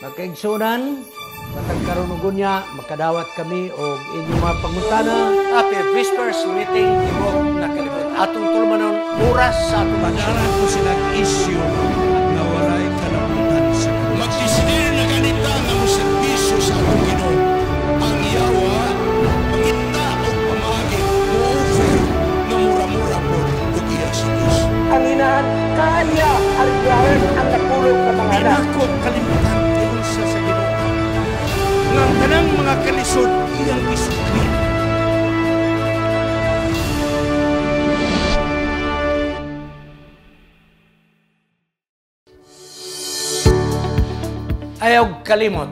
Magkaigsunan, matag karunugon niya, makadawat kami o inyong mga pangutana. Happy Whispers Meeting, Tibog na Kalibot. Atong tulmanon, oras sa atong pagkaran ko silang isyo na walay kalamutan sa kanila. Magdisidir na ganita na mo servisyo sa atong ginoo. Ang iyawa, mangita o pamagi, mo-offer na mura-mura po o iya Diyos. Ang inahan, kanya ang iyahan ang natulog ng mga anak. Pinakot kalimutan. mga kalisod iyang isipin. Ayaw kalimot,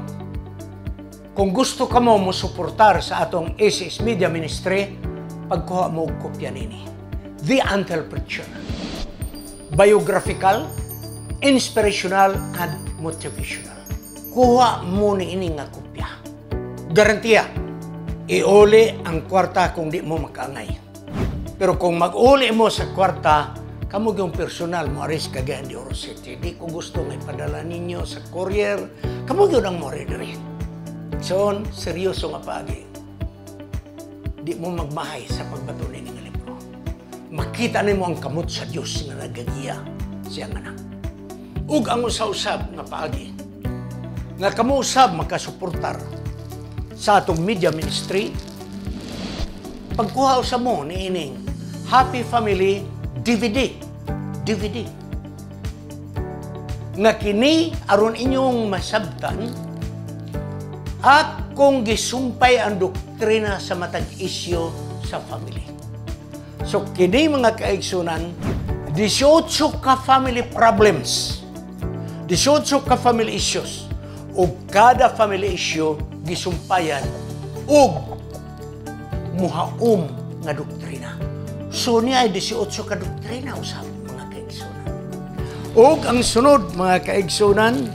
kung gusto ka mo suportar sa atong ACS Media Ministry, pagkuha mo og kopya nini. The Entrepreneur. Biographical, inspirational, and motivational. Kuha mo ni ini nga kopya garantiya, iuli ang kwarta kung di mo makaangay. Pero kung mag-uli mo sa kwarta, kamo yung personal mo aris kagayan di Oro City. Di ko gusto nga ipadala ninyo sa courier. Kamo yun ang mori diri. Son, seryoso nga pagi. Di mo magmahay sa pagpatuloy ng libro. Makita nimo ang kamot sa Dios na nagagiya siya nga na. Ug ang usa-usab nga pagi. Nga kamo usab makasuportar sa atong media ministry. Pagkuha sa mo ni ining Happy Family DVD. DVD. Nga kini aron inyong masabtan at kung gisumpay ang doktrina sa matag isyo sa family. So kini mga kaigsunan 18 ka family problems. 18 ka family issues ug kada family issue gisumpayan ug muhaom nga doktrina. So niya ay 18 ka doktrina usab mga kaigsunan. Ug ang sunod mga kaigsunan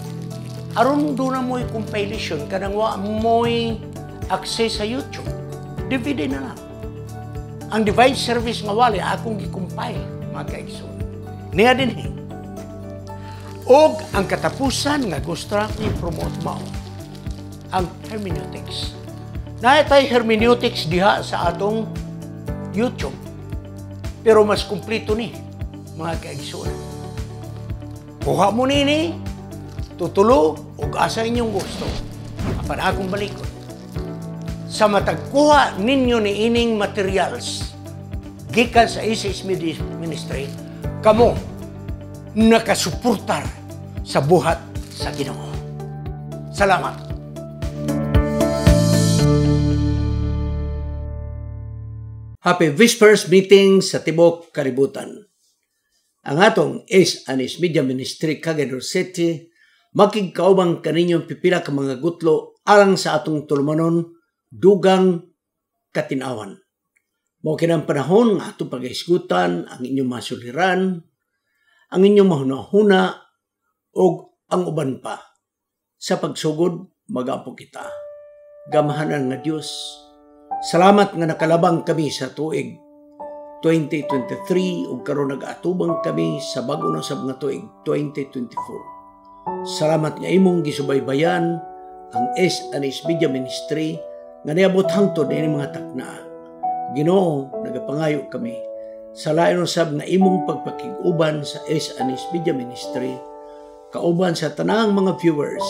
aron do na mo'y compilation kanang wa mo'y access sa YouTube. DVD na lang. Ang device service nga wali akong gi-compile mga kaigsunan. Niya din eh ug ang katapusan nga gusto i-promote mo ang hermeneutics. Naitay hermeneutics diha sa atong YouTube. Pero mas kumpleto ni mga kaigsoon. Kuha mo nini, tutulo ug asa inyong gusto. Para akong balikon. Sa matagkuha ninyo ni ining materials gikan sa ISIS Ministry, kamo nakasuportar sa buhat sa Ginoo. Salamat. Happy Whispers Meeting sa Tibok Kaributan. Ang atong is Anis Media Ministry Kagedor City, makigkaubang kaninyong pipila ka mga gutlo alang sa atong tulumanon, dugang katinawan. Mao kinang panahon nga atong pag ang inyong masuliran, ang inyong mahuna-huna o ang uban pa. Sa pagsugod, magapo kita. Gamahanan nga Diyos. Salamat nga nakalabang kami sa tuig 2023 ug karon nag-atubang kami sa bag-o na sab nga tuig 2024. Salamat nga imong gisubaybayan ang S&S Media Ministry nga niabot hangtod ni mga takna. Ginoo, nagapangayo kami sa lain usab na imong pagpakiguban sa SNS Media Ministry, kauban sa tanang mga viewers,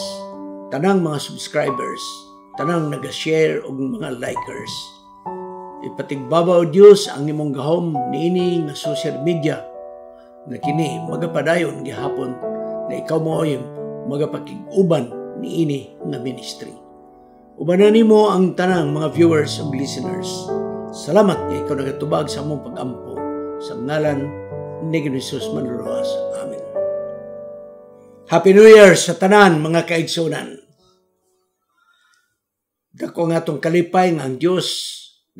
tanang mga subscribers, tanang nag-share og mga likers. Ipatigbabaw Dios ang imong gahom niini nga social media na kini magapadayon gihapon na ikaw mo maoy magapakiguban niini nga ministry. Ubanan nimo ang tanang mga viewers ug listeners. Salamat kay ikaw nagatubag sa among pag-ampo sa ngalan ni Jesus manluwas. Amen. Happy New Year sa tanan, mga kaigsunan. Dako nga atong kalipay nga ang Diyos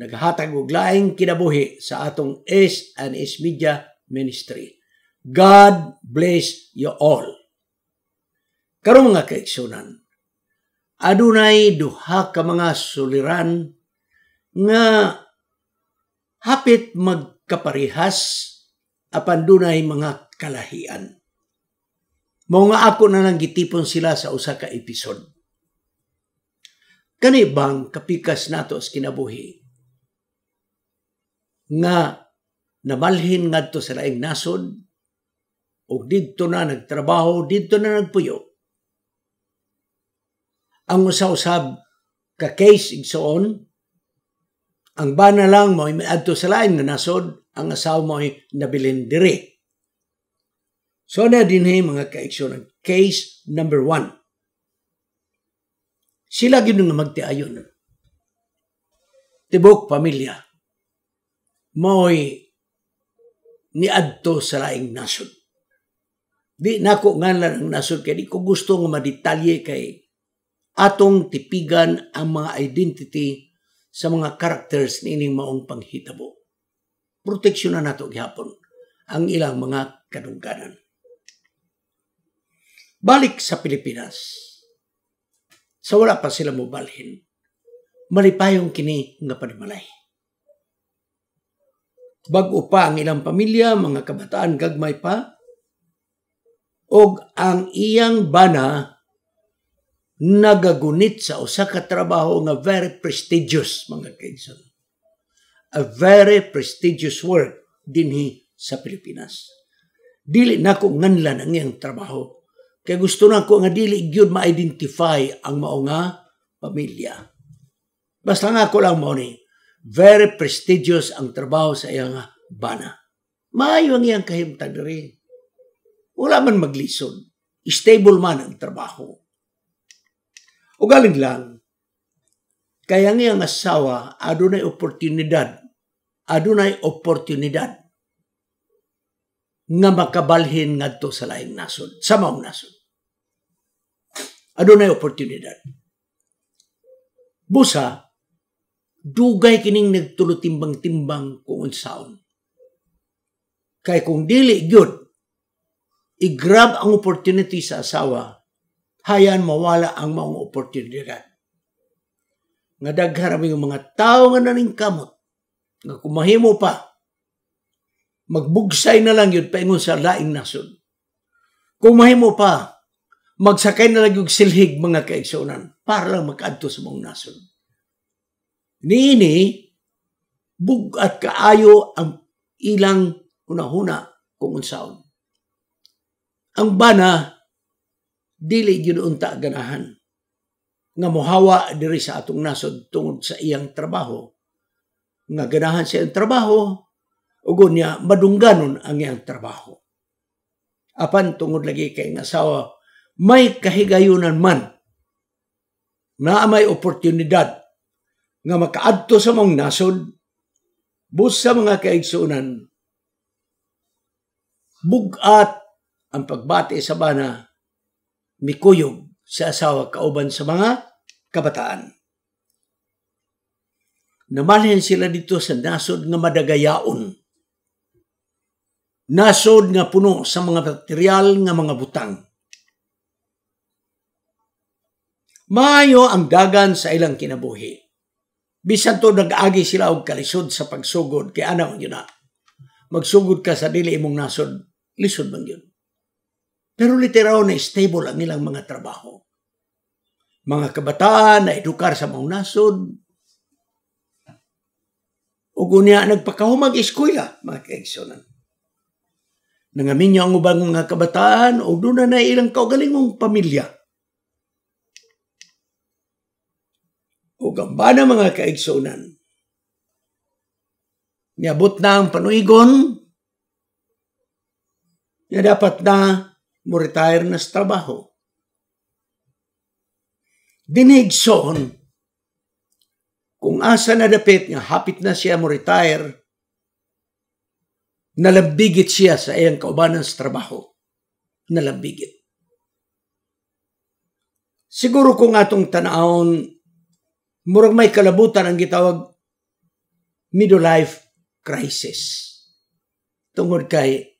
naghatag og laing kinabuhi sa atong S and S Media Ministry. God bless you all. Karong nga kaigsunan, adunay duha ka mga suliran nga hapit mag kaparihas apan dunay mga kalahian. Mao nga ako na lang gitipon sila sa usa ka episode. Kani bang kapikas nato sa kinabuhi nga nabalhin ngadto sa laing nasod o didto na nagtrabaho, didto na nagpuyo. Ang usa-usab ka case igsoon ang bana lang mo adto sa lain nga nasod ang asaw mo ay nabilin diri. So na dinhi mga kaigsoonan case number one. Sila gyud nga magtiayon. Tibok pamilya mo'y niadto sa laing nasod. Di nako nga lang ang nasod kay di ko gusto nga madetalye kay atong tipigan ang mga identity sa mga characters ni ining maong panghitabo. Proteksyon na nato gihapon ang ilang mga kadungganan. Balik sa Pilipinas. Sa wala pa sila mobalhin, malipayong kini nga panimalay. Bago pa ang ilang pamilya, mga kabataan gagmay pa, og ang iyang bana nagagunit sa usa ka trabaho nga very prestigious mga kaigsoon. A very prestigious work dinhi sa Pilipinas. Dili na ko nganlan ang iyang trabaho. Kaya gusto na ko nga dili gyud ma-identify ang mao nga pamilya. Basta nga ko lang mo ni very prestigious ang trabaho sa iyang bana. Maayo ang iyang kahimtang diri. Wala man maglisod. Stable man ang trabaho o galing lang. Kaya nga ang asawa, adunay oportunidad. Adunay oportunidad nga makabalhin ngadto sa laing nasod, sa maong nasod. Adunay oportunidad. Busa, dugay kining nagtulutimbang-timbang timbang kung unsaon. Kay kung dili gyud, i-grab ang opportunity sa asawa, hayan mawala ang maong oportunidad. Nga dagharaming mga tao nga naning kamot, nga kumahimo pa, magbugsay na lang yun paingon sa laing nasod. Kumahimo pa, magsakay na lang yung silhig mga kaigsunan para lang makaadto sa mong nasod. Niini, bug at kaayo ang ilang hunahuna kung unsaon. Ang bana dili gyud unta ganahan nga mohawa diri sa atong nasod tungod sa iyang trabaho nga ganahan sa iyang trabaho ug niya madungganon ang iyang trabaho apan tungod lagi kay nga asawa may kahigayunan man na may oportunidad nga makaadto sa mong nasod busa mga kaigsuonan bugat ang pagbati sa bana mikuyog sa asawa kauban sa mga kabataan. Namalhin sila dito sa nasod nga madagayaon. Nasod nga puno sa mga bakterial nga mga butang. Maayo ang dagan sa ilang kinabuhi. Bisan to nag-agi sila og kalisod sa pagsugod kay ana yun na. Magsugod ka sa dili imong nasod, lisod man yun. Pero literal na stable ang ilang mga trabaho. Mga kabataan na edukar sa maunasod, O unya nagpakahumag eskwela, mga kaigsonan. kaigsunan. Nangaminyo ang ubang mga kabataan o doon na ilang kaugalingong pamilya. O gamba na mga kaigsonan. Niabot na ang panuigon na dapat na mo-retire na sa trabaho. Dinigson, kung asa na dapit nga, hapit na siya mo-retire, nalambigit siya sa iyang kaubanan sa trabaho. Nalambigit. Siguro kung atong tanaon, murag may kalabutan ang gitawag middle life crisis. Tungod kay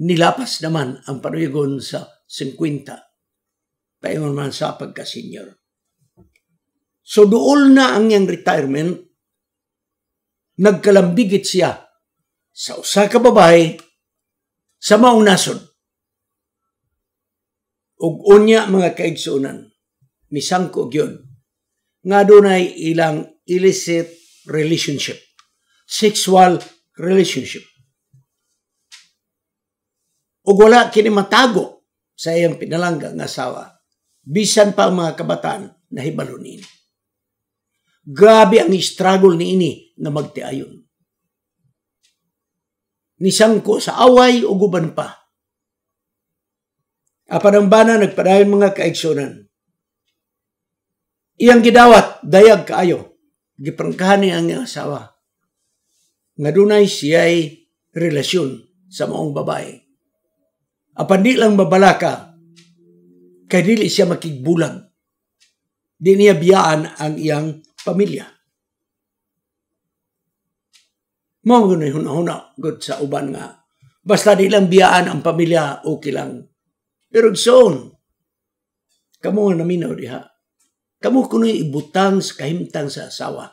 nilapas naman ang panuyagon sa 50. Paingon man sa pagka-senior. So dool na ang iyang retirement, nagkalambigit siya sa usa ka babae sa maong Og unya mga kaigsunan, misangko gyud nga dunay ilang illicit relationship, sexual relationship ug wala kini matago sa iyang pinalangga nga asawa bisan pa ang mga kabataan na hibalunin. Grabe ang struggle ni ini na magtiayon. Nisang ko sa away o guban pa. Apan ang bana nagpadayon mga kaigsunan. Iyang gidawat, dayag kaayo. Giprangkahan niya ang asawa. Nga dunay siya'y relasyon sa maong babae apan di lang mabalaka kay dili siya makigbulag di niya biyaan ang iyang pamilya mao gyud hunahuna good sa uban nga basta di lang biyaan ang pamilya okay lang pero soon kamo nga naminaw diha kamo kuno ibutang sa kahimtang sa asawa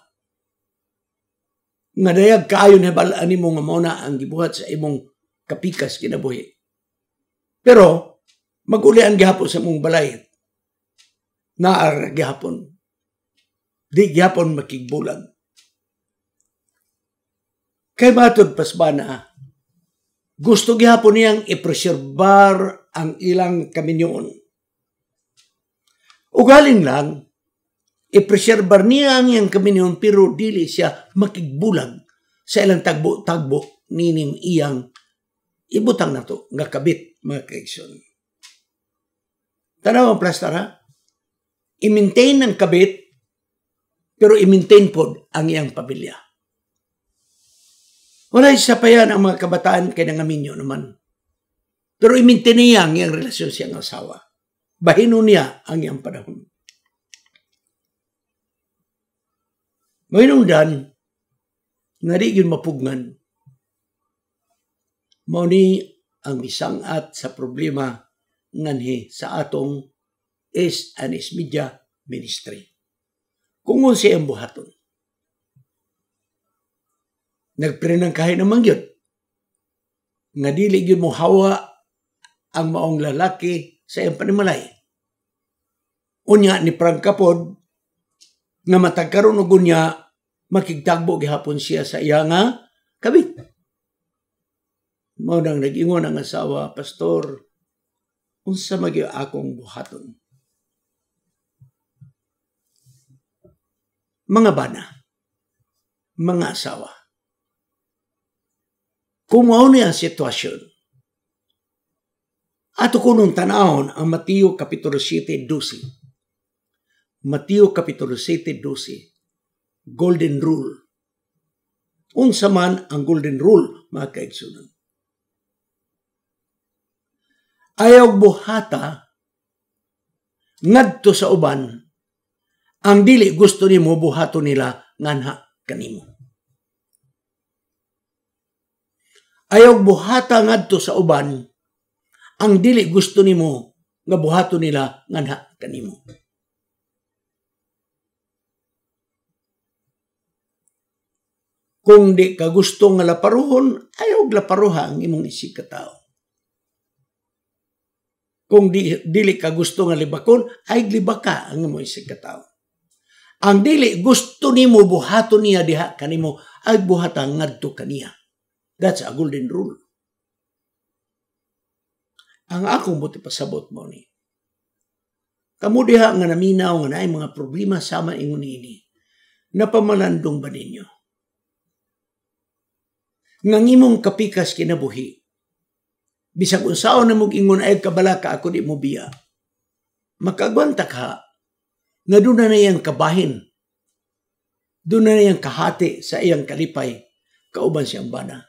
nga dayag kaayo ni bal mo nga mao na ang gibuhat sa imong kapikas kinabuhi pero, magulian gihapon sa mong balay. Naar gihapon. Di gihapon makigbulag. Kay matod pasbana, gusto gihapon niyang ipreserbar ang ilang kaminyon. Ugaling lang, ipreserbar niya ang iyang kaminyon pero dili siya makigbulag sa ilang tagbo-tagbo nining iyang ibutang nato nga kabit mga kaigsyon. Tanaw ang plaster ha? I-maintain ang kabit, pero i-maintain po ang iyang pamilya. Wala isa pa yan ang mga kabataan kay nangaminyo naman. Pero i-maintain niya ang iyang relasyon siyang asawa. Bahino niya ang iyang panahon. Mayroong dan, nga mapugnan. Mao ang at sa problema nganhi sa atong is and is media ministry. Kung unsi ang buhaton. Nagprenang kahit naman yun. Nga dili gyud mo hawa ang maong lalaki sa iyang panimalay. Unya ni Frank Kapod, nga matagkaroon o gunya, makigtagbo gihapon siya sa iya nga kabit Mao nang nag-ingon ang asawa, Pastor, unsa magyo akong buhaton? Mga bana, mga asawa, kung mao niya ang sitwasyon, ato kunong tanahon ang Mateo Kapitulo 7.12. Mateo Kapitulo 7.12, Golden Rule. Unsa man ang Golden Rule, mga kaigsunan ayaw buhata ngadto sa uban ang dili gusto nimo buhato nila nganha kanimo. Ayaw buhata ngadto sa uban ang dili gusto nimo nga buhato nila nganha kanimo. Kung di ka gusto nga laparuhon, ayaw laparuha ang imong isig katao kung di, dili ka gusto nga libakon, ay libaka ang imo isig katao. Ang dili gusto nimo buhaton niya diha kanimo ay buhatang ngadto kaniya. That's a golden rule. Ang akong buti pasabot mo ni. Kamu diha nga naminaw nga naay mga problema sama ingon ini. Napamalandong ba ninyo? Ngang imong kapikas kinabuhi, bisag usaw na mong ingon ay kabala ka ako di mo biya. Makagwanta ka nga doon na niyang kabahin. Doon na niyang kahati sa iyang kalipay kauban siyang bana.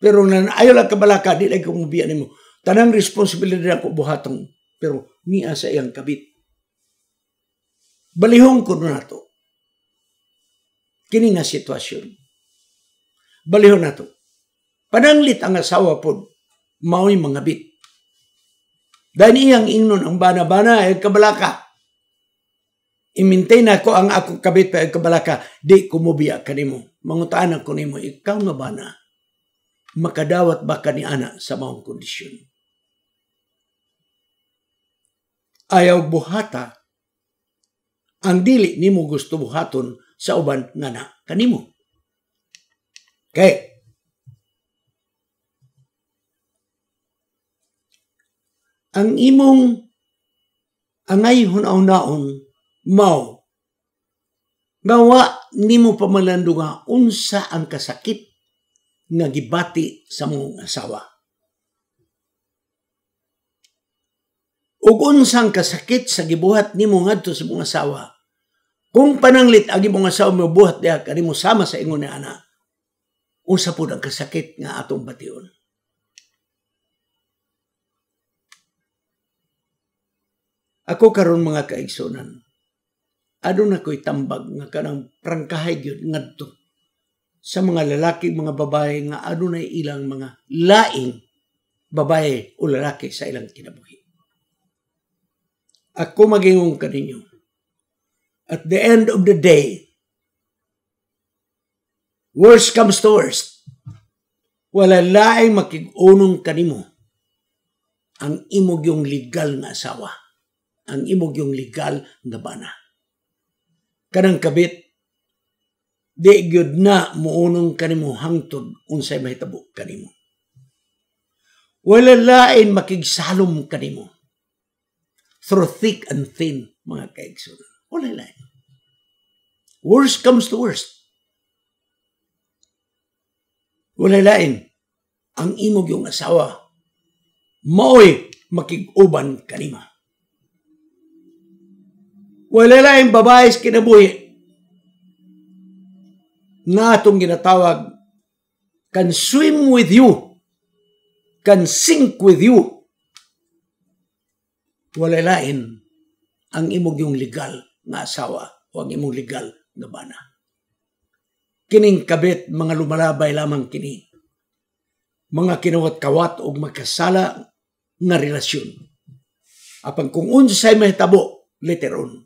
Pero nan ayo lang kabala di lagi mo biya nimo. Tanang responsibilidad ako buhatong pero niya sa iyang kabit. Balihong ko na to. Kini nga sitwasyon. Balihon na to. Pananglit ang asawa po mao'y mangabit. Dahil iyang ingnon ang bana-bana ay kabalaka. I-maintain ko ang ako kabit pa kabalaka, di kumubiya kanimo. Mangutaan ako nimo, ikaw nga bana. Makadawat ba ni ana sa maong kondisyon? Ayaw buhata ang dili nimo gusto buhaton sa uban nga na kanimo. Okay. ang imong angay hunaw-naon mao gawa nimo pamalando nga unsa ang kasakit nga gibati sa mong asawa ug ang kasakit sa gibuhat nimo ngadto sa mong asawa kung pananglit ang imong asawa mo buhat diha kanimo sama sa ingon ni ana unsa pud ang kasakit nga atong bation Ako karon mga kaigsunan. Adon ko'y tambag nga kanang prangkahay yun ngadto sa mga lalaki, mga babae nga adunay ano ilang mga laing babae o lalaki sa ilang kinabuhi. Ako magingong kaninyo. At the end of the day, worst comes to worst. Wala laing makigunong kanimo ang imog yung legal nga asawa ang imog yung legal na bana. Kanang kabit, di gyud na muunong kanimo hangtod unsay mahitabo kanimo. Wala lain makigsalom kanimo. Through thick and thin, mga kaigsoon. Wala lain. Worst comes to worst. Wala lain. Ang imog yung asawa, maoy makiguban kanima. Wala laing babae sa kinabuhi na itong ginatawag can swim with you, can sink with you. Wala lain ang imog yung legal nga asawa o ang imong legal nga bana. Kining kabit mga lumalabay lamang kini. Mga kinawat-kawat o magkasala nga relasyon. Apang kung unsay mahitabo later on,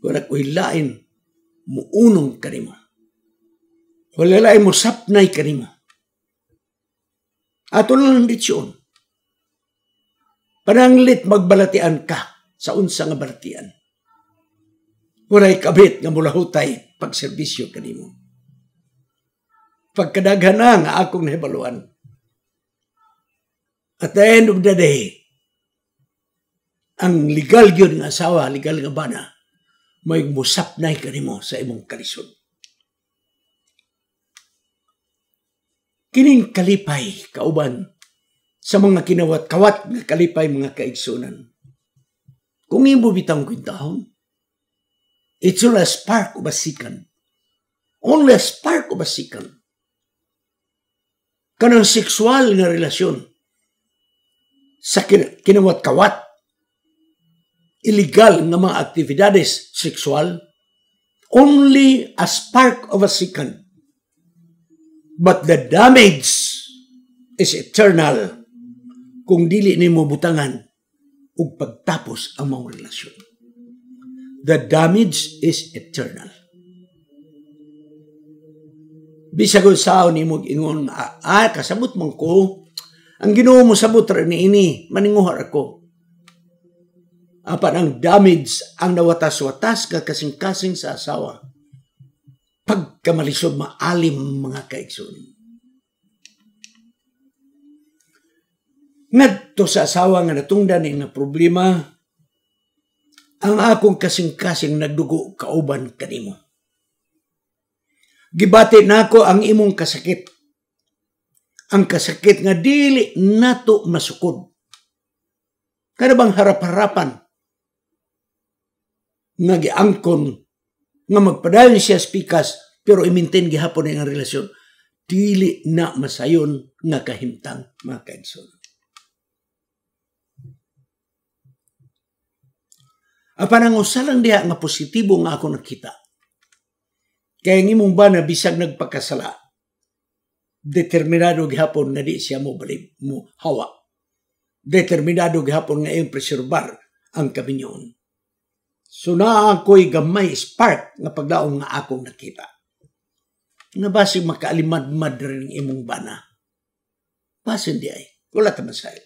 Korak uhilain mo unong kanimo. Walalain mo sapnay kanimo. Ato na lang ditsyon. Pananglit magbalatian ka sa unsa nga balatian. Walay kabit nga mulahutay pagserbisyo kanimo. Pagkadaghan na nga akong nahibaluan. At the end of the day, ang legal yun ng asawa, legal nga bana, may musapnay ka nimo sa imong kalisod. Kining kalipay, kauban, sa mga kinawat-kawat nga kalipay mga kaigsunan. Kung imo bitang kwintahon, it's only a spark of a Only a spark of a second. Kanang sexual nga relasyon sa kin- kinawat-kawat illegal nga mga aktibidades sexual only a spark of a second. But the damage is eternal kung dili ni mo butangan ug pagtapos ang mga relasyon. The damage is eternal. Bisag sa ni mo ingon, ah, ah kasabot mong ko, ang ginoo mo sabot ra ni ini, maninguhar ako apan ang damage ang nawatas-watas nga kasing-kasing sa asawa pagkamalisod maalim mga kaigsoon ngadto sa asawa nga natungdan nga problema ang akong kasing-kasing nadugo kauban kanimo gibati nako ang imong kasakit ang kasakit nga dili nato masukod kada bang harap-harapan nagiangkon nga magpadayon siya sa pikas pero imintin gihapon ang relasyon dili na masayon nga kahimtang mga kainsun. Apan ang usalang diha nga positibo nga ako nakita. Kaya ng imong ba na bisag nagpakasala, determinado gihapon na di siya mo balib mo hawa. Determinado gihapon nga iyong preserbar ang kaminyon. So naa ako'y gamay spark nga paglaong nga akong nakita. Nga makaalimad makaalimadmad rin imong bana. Basin di ay. Wala ka masay.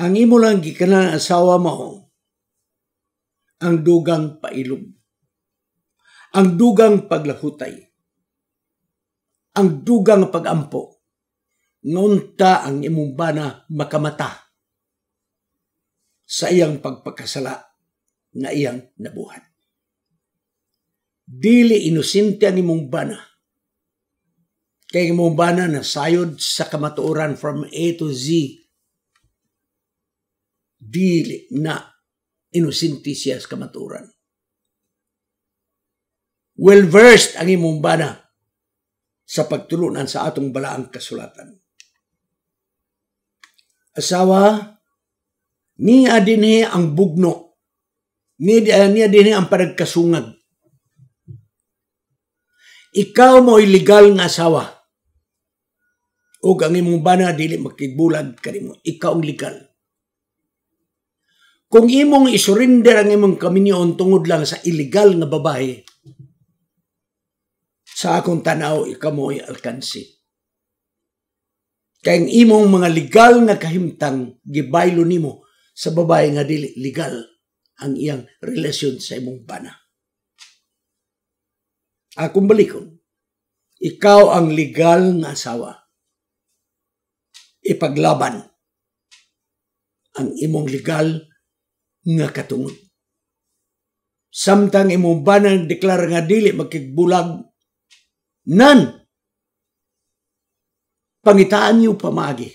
Ang imo lang gikanan asawa mo ang dugang pailog. Ang dugang paglahutay. Ang dugang pagampo. Ngunta ang imong bana makamata sa iyang pagpagkasala na iyang nabuhat. Dili inosente ang imong bana. Kay imong bana na sayod sa kamatuoran from A to Z. Dili na inosente siya sa kamatuoran. Well-versed ang imong bana sa pagtulunan sa atong balaang kasulatan. Asawa, ni dinhi ang bugno. Niya, niya dinhi ang paragkasungag. Ikaw mo illegal nga asawa. O ang imong bana dili makigbulag kanimo. Ikaw ang legal kung imong isurrender ang imong kaminyon tungod lang sa ilegal nga babae, sa akong tanaw, ikamoy alkansi. ang imong mga legal nga kahimtang, gibaylo nimo sa babae nga dili legal ang iyang relasyon sa imong bana. Akong balikon, ikaw ang legal nga asawa. Ipaglaban ang imong legal nga katungod. Samtang imong bana deklara nga dili magkigbulag nan pangitaan niyo pamagi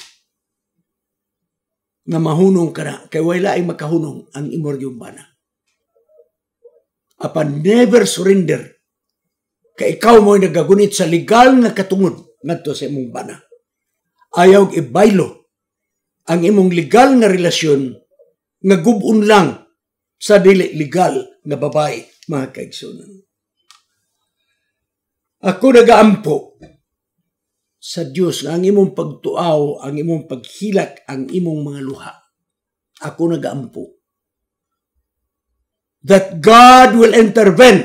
na mahunong ka na, kay wala ay makahunong ang imong yumbana. Apan never surrender kay ikaw mo nagagunit sa legal na katungod ngadto sa imong bana. Ayaw ibaylo ang imong legal na relasyon nga gubun lang sa dili legal na babae mga kaigsunan. Ako nagaampo sa Dios nga ang imong pagtuaw, ang imong paghilak, ang imong mga luha. Ako nagampo. That God will intervene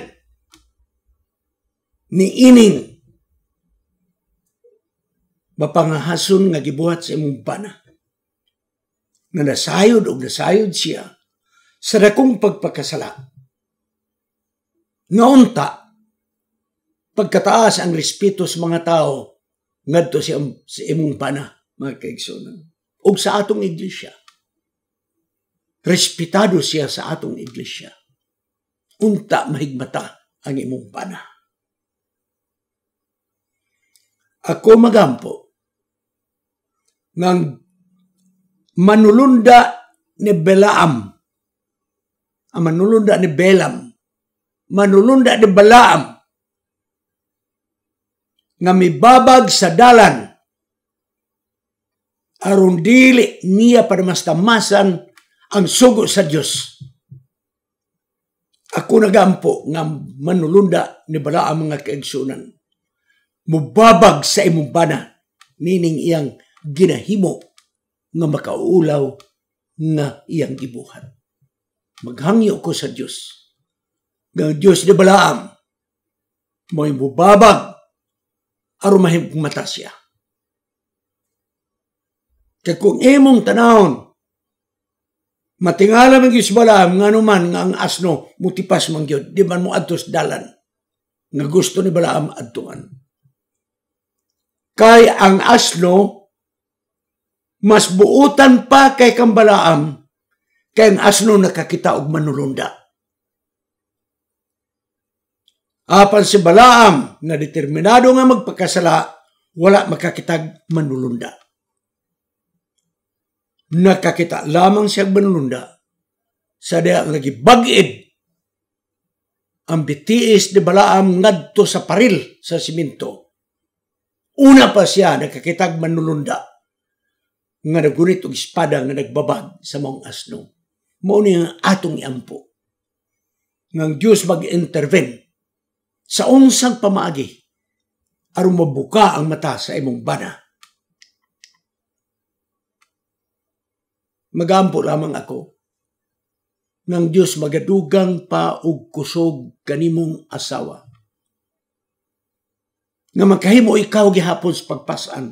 ni niining mapangahason nga gibuhat sa imong bana nga nasayod o nasayod siya sa dakong pagpakasala. Ngaunta, pagkataas ang respeto sa mga tao ngadto si, si imong pana mga kaigsunan sa atong iglesia respetado siya sa atong iglesia unta mahigbata ang imong pana ako magampo ng manulunda ni Balaam ang manulunda ni Balaam manulunda ni Balaam nga mibabag sa dalan aron dili niya padamastamasan ang sugo sa Dios. Ako nagampo nga manulunda ni bala ang mga kaigsunan. Mubabag sa imong bana nining iyang ginahimo nga makaulaw nga iyang gibuhat. Maghangyo ko sa Dios. Nga Dios ni balaam mo mubabag aron mahigmata siya. Kay kung imong tanahon, matingala man gisbalam nga numan nga ang asno mutipas man gyud di man mo adtos dalan nga gusto ni Balaam adtuan. Kay ang asno mas buutan pa kay kang Balaam kay ang asno nakakita og manulunda. Apan si Balaam na determinado nga magpakasala, wala makakitag manulunda. Nakakita lamang siya manulunda sa daya lagi bagid ang bitiis ni Balaam ngadto sa paril sa simento. Una pa siya nakakitag manulunda nga nagunit og espada nga nagbabag sa mong asno. Mao ni atong iampo. Nang Dios mag-intervene sa unsang pamaagi aron mabuka ang mata sa imong bana. Magampo lamang ako ng Dios magadugang pa og kusog kanimong asawa. Nga makahimo ikaw gihapon sa pagpasan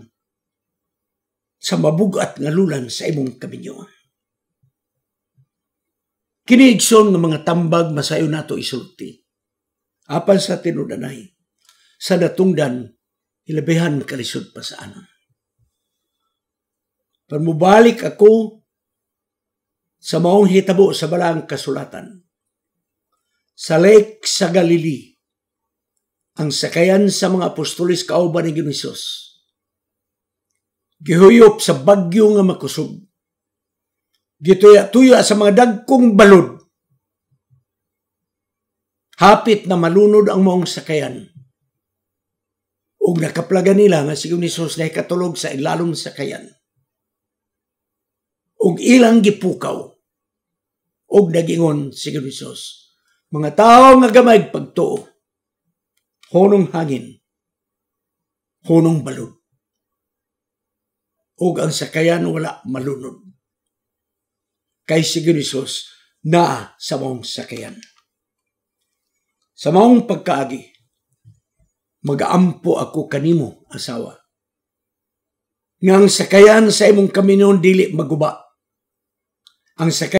sa mabugat nga lulan sa imong kabinyoan. Kiniigsoon nga mga tambag masayo nato isulti Apan sa tinudanay, sa natungdan, hilabihan kalisod pa sa anan. Pamubalik ako sa maong hitabo sa balang kasulatan. Sa lake sa Galilee, ang sakayan sa mga apostolis kauban ni Ginoisos. Gihuyop sa bagyo nga makusog. Gituya-tuya sa mga dagkong balod hapit na malunod ang mong sakayan. Ug nakaplaga nila nga si Unisos na katulog sa ilalong sakayan. Ug ilang gipukaw. Ug nagingon si Unisos. Mga tao nga gamay pagtuo. Honong hangin. Honong balod. Ug ang sakayan wala malunod. Kay si Unisos na sa mong sakayan. Sa maong pagkaagi, magaampo ako kanimo asawa. Ngang sakayan sa imong kaminon dili maguba. Ang sakayan